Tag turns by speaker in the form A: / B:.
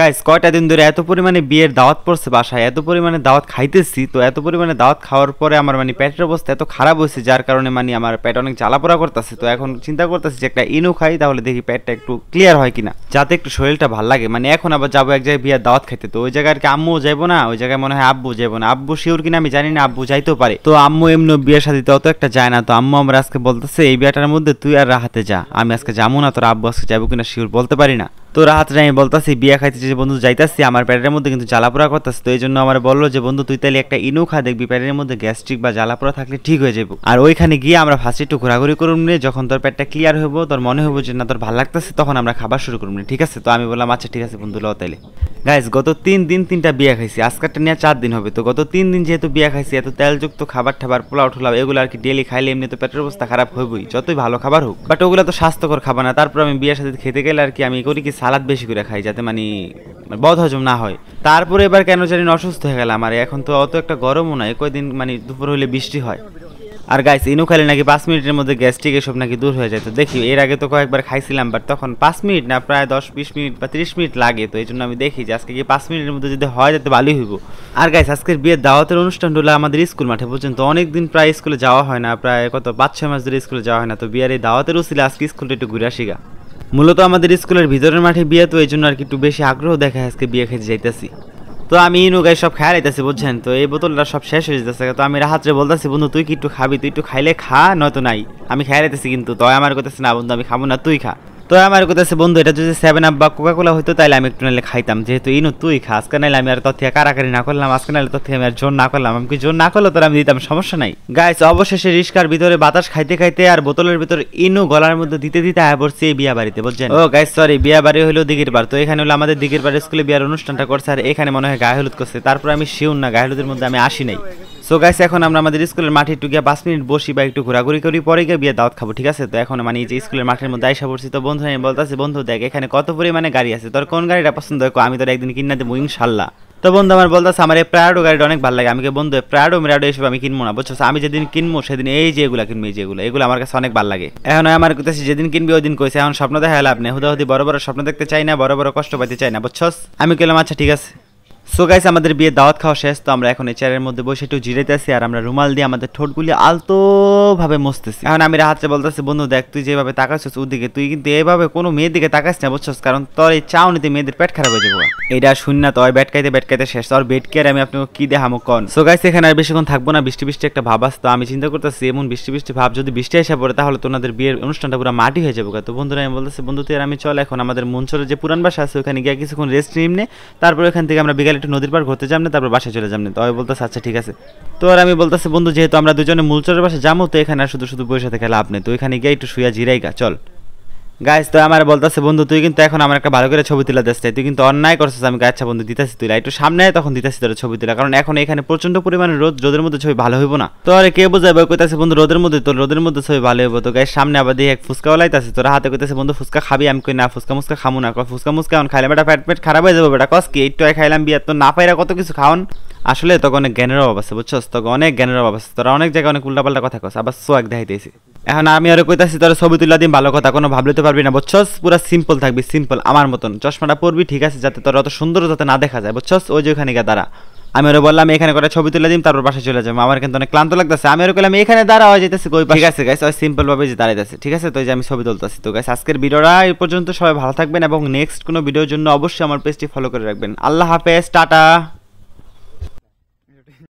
A: guys কয়টা দিন ধরে এত পরিমাণে বিয়ের দাওয়াত পড়ছে বাসায় এত পরিমাণে দাওয়াত খাইতেছি তো এত পরিমাণে দাওয়াত খাওয়ার পরে আমার মানে পেটের অবস্থা এত খারাপ হয়েছে যার কারণে মানে আমার পেট অনেক জ্বালাপোড়া করতেছে তো এখন চিন্তা করতেছি যে একটা ইনো খাই তাহলে দেখি পেটটা একটু ক্লিয়ার হয় কিনা যাতে একটু শরীরটা ভালো লাগে মানে এখন আবার যাবো এক জায়গায় বিয়ের দাওয়াত খাইতে তো ওই জায়গায় আর কি আম্মুও যাইবো না ওই জায়গায় মনে হয় আব্বু যাইবো না আব্বু শিওর কিনা আমি জানি না আব্বু যাইতেও পারে তো আম্মু এমনি বিয়ের সাথে অত একটা যায় না তো আম্মু আমরা আজকে বলতেছে এই বিয়েটার মধ্যে তুই আর রাহাতে যা আমি আজকে যাবো না তোর আব্বু আজকে যাবো কিনা শিওর বলতে পারি না তো রাহাত আমি বলতাছি বিয়া খাইতেছি বন্ধু যাইতাছি আমার প্যাটের মধ্যে কিন্তু জ্বালাপোড়া করতেছে তো এই জন্য আমার বললো যে বন্ধু তুই তাহলে একটা ইনু খা দেখবি প্যাটের মধ্যে গ্যাস্ট্রিক বা জ্বালাপোড়া থাকলে ঠিক হয়ে যাবো আর ওইখানে গিয়ে আমরা ফার্স্ট একটু ঘোরাঘুরি করুন নিয়ে যখন তোর পেটটা ক্লিয়ার হবো তোর মনে হবো যে না তোর ভালো লাগতেছে তখন আমরা খাবার শুরু করুন ঠিক আছে তো আমি বললাম আচ্ছা ঠিক আছে বন্ধু লো তাইলে গাইজ গত তিন দিন তিনটা বিয়া খাইছি আজকারটা নিয়ে চার দিন হবে তো গত তিন দিন যেহেতু বিয়া খাইছি এত তেলযুক্ত খাবার ঠাবার পোলাও ঠোলাও এগুলো আর কি ডেলি খাইলে এমনি তো পেটের অবস্থা খারাপ হবেই যতই ভালো খাবার হোক বাট ওগুলো তো স্বাস্থ্যকর খাবার না তারপর আমি বিয়ের সাথে খেতে গেলে আর কি আমি করি কি সালাদ বেশি করে খাই যাতে মানে বদ হজম না হয় তারপরে এবার কেন জানি অসুস্থ হয়ে গেলাম আর এখন তো অত একটা গরমও নয় কয়দিন মানে দুপুর হলে বৃষ্টি হয় আর গাইস ইনো খাইলে নাকি পাঁচ মিনিটের মধ্যে গ্যাস্ট্রিক এসব নাকি দূর হয়ে যায় তো দেখি এর আগে তো কয়েকবার খাইছিলাম বাট তখন পাঁচ মিনিট না প্রায় দশ বিশ মিনিট বা তিরিশ মিনিট লাগে তো এই জন্য আমি দেখি যে আজকে কি পাঁচ মিনিটের মধ্যে যদি হয় যাতে ভালোই হইব আর গাইস আজকের বিয়ের দাওয়াতের অনুষ্ঠান হলো আমাদের স্কুল মাঠে পর্যন্ত অনেকদিন প্রায় স্কুলে যাওয়া হয় না প্রায় কত পাঁচ ছয় মাস ধরে স্কুলে যাওয়া হয় না তো বিয়ের এই দাওয়াতের উচিলে আজকে স্কুলটা একটু ঘুরে আসি গা মূলত আমাদের স্কুলের ভিতরের মাঠে বিয়ে তো এই জন্য আর কি একটু বেশি আগ্রহ দেখা আজকে বিয়ে খেতে যাইতেছি তো আমি গায়ে সব খায় আইতেছি বুঝছেন তো এই বোতলটা সব শেষ হয়ে যেতেছে তো আমি রাহাত্রে বলতেছি বন্ধু তুই কি একটু খাবি তুই একটু খাইলে খা নয়তো নাই আমি খেয়া আইতেছি কিন্তু তয় আমার করতেছি না বন্ধু আমি খাবো না তুই খা তো আমার কথা বন্ধু এটা যদি সেভেন আপ বা কোকা কোলা হইতো তাহলে আমি একটু নাহলে খাইতাম যেহেতু ইনু তুই খা আজকে নাহলে আমি আর তথ্যে কারাকারি না করলাম আজকে নাহলে তথ্য আমি আর জোর না করলাম আমি কি জোর না করলো তোর আমি দিতাম সমস্যা নাই গাইস অবশেষে রিস্কার ভিতরে বাতাস খাইতে খাইতে আর বোতলের ভিতরে ইনু গলার মধ্যে দিতে দিতে আয় পড়ছে এই বিয়া বাড়িতে বুঝছেন ও গাইস সরি বিয়া বাড়ি হলো দিঘির পার তো এখানে হলো আমাদের দিঘির পার স্কুলে বিয়ার অনুষ্ঠানটা করছে আর এখানে মনে হয় গায়ে হলুদ করছে তারপর আমি শিউন না গায়ে হলুদের মধ্যে আমি আসি নাই সো গাইস এখন আমরা আমাদের স্কুলের মাঠে একটু গিয়ে পাঁচ মিনিট বসি বা একটু ঘোরাঘুরি করি পরে গিয়ে বিয়ে দাওয়াত খাবো ঠিক আছে তো এখন মানে যে স্কুলের মাঠের মধ্যে আইসা পড়ছি তো বন্ধু আমি বলতেছি বন্ধু দেখ এখানে কত পরিমাণে গাড়ি আছে তোর কোন গাড়িটা পছন্দ হয় আমি তোর একদিন কিনা দেবো ইনশাল্লাহ তো বন্ধু আমার বলতেছে আমার এই প্রায়ডো গাড়িটা অনেক ভালো লাগে আমাকে বন্ধু প্রায়ডো মেরাডো এসব আমি কিনবো না বুঝছো আমি যেদিন কিনবো সেদিন এই যে এগুলো কিনবো এই যেগুলো এগুলো আমার কাছে অনেক ভালো লাগে এখন আমার কাছে যেদিন কিনবি ওই দিন কইছে এখন স্বপ্ন দেখা লাভ নেই হুদাহুদি বড় বড় স্বপ্ন দেখতে চাই না বড় বড় কষ্ট পাইতে চাই না বুঝছো আমি কেলাম আচ্ছা ঠিক আছে সো গাইস আমাদের বিয়ে দাওয়াত খাওয়া শেষ তো আমরা এখন এই চেয়ারের মধ্যে বসে একটু জিরেতেছি আর আমরা রুমাল দিয়ে আমাদের ঠোঁটগুলি আলতোভাবে মসতেছি এখন আমি রাহাতকে বলতেছি বন্ধু দেখ তুই যেভাবে তাকাচ্ছিস ওদিকে তুই কিন্তু এভাবে কোনো মেয়ের দিকে তাকাস না বুঝছস কারণ তোর এই চাউনিতে মেয়েদের পেট খারাপ হয়ে যাবে এটা শুন না তোর বেটকাইতে বেটকাইতে শেষ তোর বেট কেয়ার আমি আপনাকে কি দেখামো কন সো গাইস এখানে আর বেশিক্ষণ থাকবো না বৃষ্টি বৃষ্টি একটা ভাব আসতো আমি চিন্তা করতেছি এমন বৃষ্টি বৃষ্টি ভাব যদি বৃষ্টি এসে পড়ে তাহলে তোমাদের বিয়ের অনুষ্ঠানটা পুরো মাটি হয়ে যাবে তো বন্ধুরা আমি বলতেছি বন্ধু তুই আর আমি চল এখন আমাদের মনসরের যে পুরান বাসা আছে ওখানে গিয়ে কিছুক্ষণ রেস্ট নিম নে তারপর ওখান থেকে আমরা বিকাল তাহলে একটু নদীর পার ঘুরতে যাবনে তারপর বাসায় চলে যাবনে তো আমি বলতেছে আচ্ছা ঠিক আছে তো আর আমি বলতেছি বন্ধু যেহেতু আমরা দুজনে মূলচরের বাসে যাবো তো এখানে আর শুধু শুধু বসে থেকে লাভ নেই তো এখানে গিয়ে একটু শুয়া জিরাই গা চল গাইস তো আমার বলতেছে বন্ধু তুই কিন্তু এখন আমার একটা ভালো করে ছবি তুলে দিস তুই কিন্তু অন্যায় করছিস আমি গাছ বন্ধু দিতাছি তুই একটু সামনে তখন দিতাছি তোর ছবি তুলা কারণ এখন এখানে প্রচন্ড পরিমাণে রোদ রোদের মধ্যে ছবি ভালো হইব না তো আরে কে বোঝাবে কইতাছে বন্ধু রোদের মধ্যে তোর রোদের মধ্যে ছবি ভালো হইব তো গাইস সামনে আবার দিয়ে এক ফুচকা ওলাইতাছে তোর হাতে কইতাছে বন্ধু ফুচকা খাবি আমি কই না ফুচকা মুসকা খামু না ফুচকা মুসকা এখন খাইলে বেটা ফ্যাট পেট খারাপ হয়ে যাবে বেটা কস কি একটু খাইলাম বিয়ার তো না পাইরা কত কিছু খাওন আসলে তখন অনেক জ্ঞানের অভাব আছে বুঝছস তখন অনেক জ্ঞানের অভাব আছে তোরা অনেক জায়গায় অনেক উল্টাপাল্টা কথা কস আবার সোয়াক দেখাইতেছি এখন আমি আরো কইতাছি তোর ছবি তুলা দিন ভালো কথা কোনো ভাবলে তো পারবি না বুঝছস পুরা সিম্পল থাকবি সিম্পল আমার মতন চশমাটা পরবি ঠিক আছে যাতে তোর অত সুন্দর যাতে না দেখা যায় বুঝছস ওই যে ওখানে দাঁড়া আমি আরো বললাম এখানে করে ছবি তুলে দিন তারপর বাসায় চলে যাবো আমার কিন্তু অনেক ক্লান্ত লাগতেছে আমি আরো কইলাম এখানে দাঁড়া হয়ে যেতেছে কই ঠিক আছে গাইস ওই সিম্পল ভাবে যে দাঁড়াইতেছে ঠিক আছে তো যে আমি ছবি তুলতেছি তো গাইস আজকের ভিডিওটা এই পর্যন্ত সবাই ভালো থাকবেন এবং নেক্সট কোনো ভিডিওর জন্য অবশ্যই আমার পেজটি ফলো করে রাখবেন আল্লাহ হাফেজ টাটা